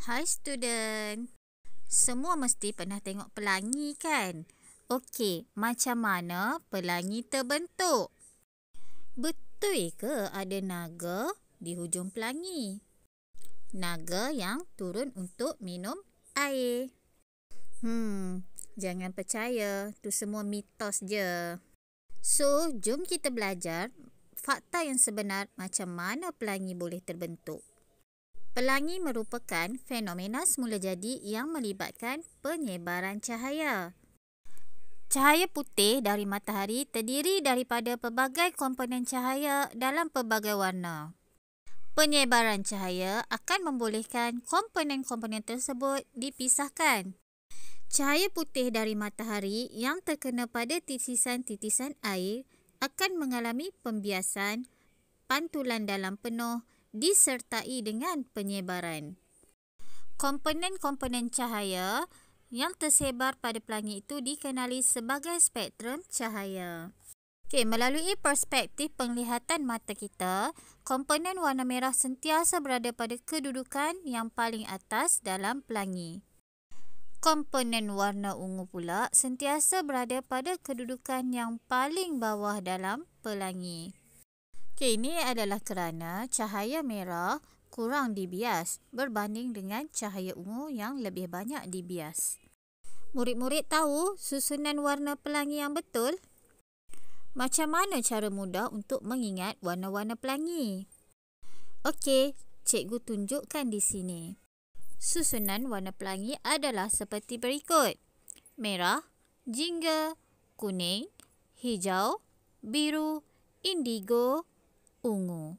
Hai student. Semua mesti pernah tengok pelangi kan? Okey, macam mana pelangi terbentuk? Betul ke ada naga di hujung pelangi? Naga yang turun untuk minum air. Hmm, jangan percaya, tu semua mitos je. So, jom kita belajar fakta yang sebenar macam mana pelangi boleh terbentuk. Pelangi merupakan fenomena semula jadi yang melibatkan penyebaran cahaya. Cahaya putih dari matahari terdiri daripada pelbagai komponen cahaya dalam pelbagai warna. Penyebaran cahaya akan membolehkan komponen-komponen tersebut dipisahkan. Cahaya putih dari matahari yang terkena pada titisan-titisan air akan mengalami pembiasan, pantulan dalam penuh, disertai dengan penyebaran. Komponen-komponen cahaya yang tersebar pada pelangi itu dikenali sebagai spektrum cahaya. Okey, melalui perspektif penglihatan mata kita, komponen warna merah sentiasa berada pada kedudukan yang paling atas dalam pelangi. Komponen warna ungu pula sentiasa berada pada kedudukan yang paling bawah dalam pelangi. Okey, ini adalah kerana cahaya merah kurang dibias berbanding dengan cahaya ungu yang lebih banyak dibias. Murid-murid tahu susunan warna pelangi yang betul? Macam mana cara mudah untuk mengingat warna-warna pelangi? Okey, cikgu tunjukkan di sini. Susunan warna pelangi adalah seperti berikut. Merah, jingga, kuning, hijau, biru, indigo, ungu.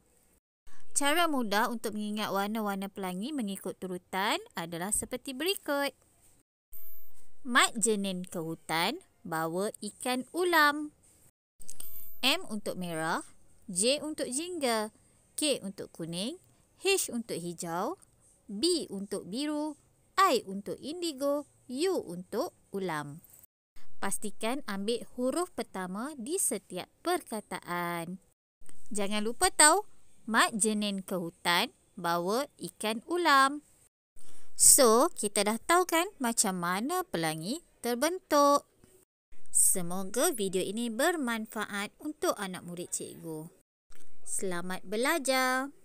Cara mudah untuk mengingat warna-warna pelangi mengikut turutan adalah seperti berikut. Mat jenin ke hutan bawa ikan ulam. M untuk merah, J untuk jingga, K untuk kuning, H untuk hijau, B untuk biru, I untuk indigo, U untuk ulam. Pastikan ambil huruf pertama di setiap perkataan. Jangan lupa tahu, Mak Jenin ke hutan bawa ikan ulam. So, kita dah tahu kan macam mana pelangi terbentuk. Semoga video ini bermanfaat untuk anak murid cikgu. Selamat belajar!